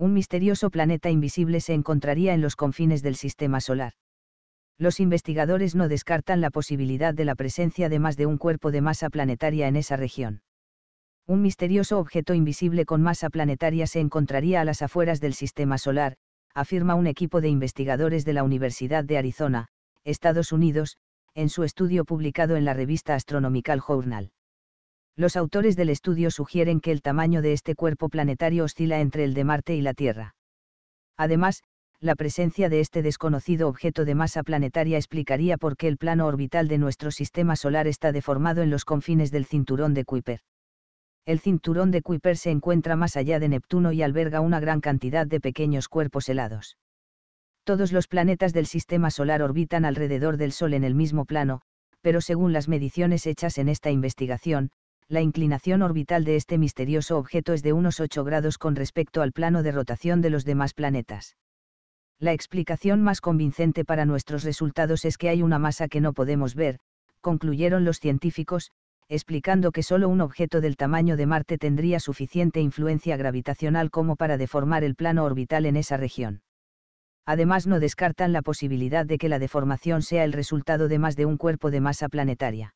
un misterioso planeta invisible se encontraría en los confines del sistema solar. Los investigadores no descartan la posibilidad de la presencia de más de un cuerpo de masa planetaria en esa región. Un misterioso objeto invisible con masa planetaria se encontraría a las afueras del sistema solar, afirma un equipo de investigadores de la Universidad de Arizona, Estados Unidos, en su estudio publicado en la revista Astronomical Journal. Los autores del estudio sugieren que el tamaño de este cuerpo planetario oscila entre el de Marte y la Tierra. Además, la presencia de este desconocido objeto de masa planetaria explicaría por qué el plano orbital de nuestro sistema solar está deformado en los confines del cinturón de Kuiper. El cinturón de Kuiper se encuentra más allá de Neptuno y alberga una gran cantidad de pequeños cuerpos helados. Todos los planetas del sistema solar orbitan alrededor del Sol en el mismo plano, pero según las mediciones hechas en esta investigación, la inclinación orbital de este misterioso objeto es de unos 8 grados con respecto al plano de rotación de los demás planetas. La explicación más convincente para nuestros resultados es que hay una masa que no podemos ver, concluyeron los científicos, explicando que solo un objeto del tamaño de Marte tendría suficiente influencia gravitacional como para deformar el plano orbital en esa región. Además no descartan la posibilidad de que la deformación sea el resultado de más de un cuerpo de masa planetaria.